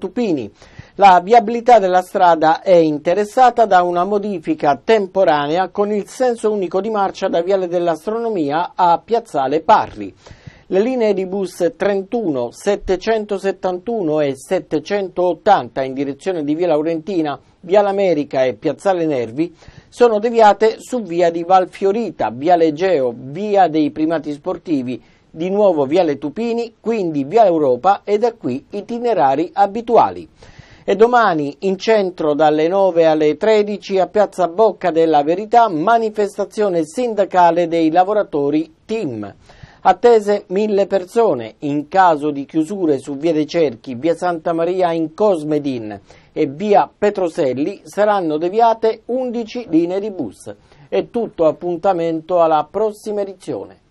Tupini. La viabilità della strada è interessata da una modifica temporanea con il senso unico di marcia da Viale dell'Astronomia a Piazzale Parri. Le linee di bus 31, 771 e 780 in direzione di Via Laurentina, Via L'America e Piazzale Nervi sono deviate su Via di Valfiorita, Via Legeo, Via dei Primati Sportivi di nuovo Viale Tupini, quindi Via Europa e da qui itinerari abituali. E domani in centro dalle 9 alle 13 a Piazza Bocca della Verità manifestazione sindacale dei lavoratori TIM. Attese mille persone in caso di chiusure su Via dei Cerchi, Via Santa Maria in Cosmedin e Via Petroselli saranno deviate 11 linee di bus. È tutto appuntamento alla prossima edizione.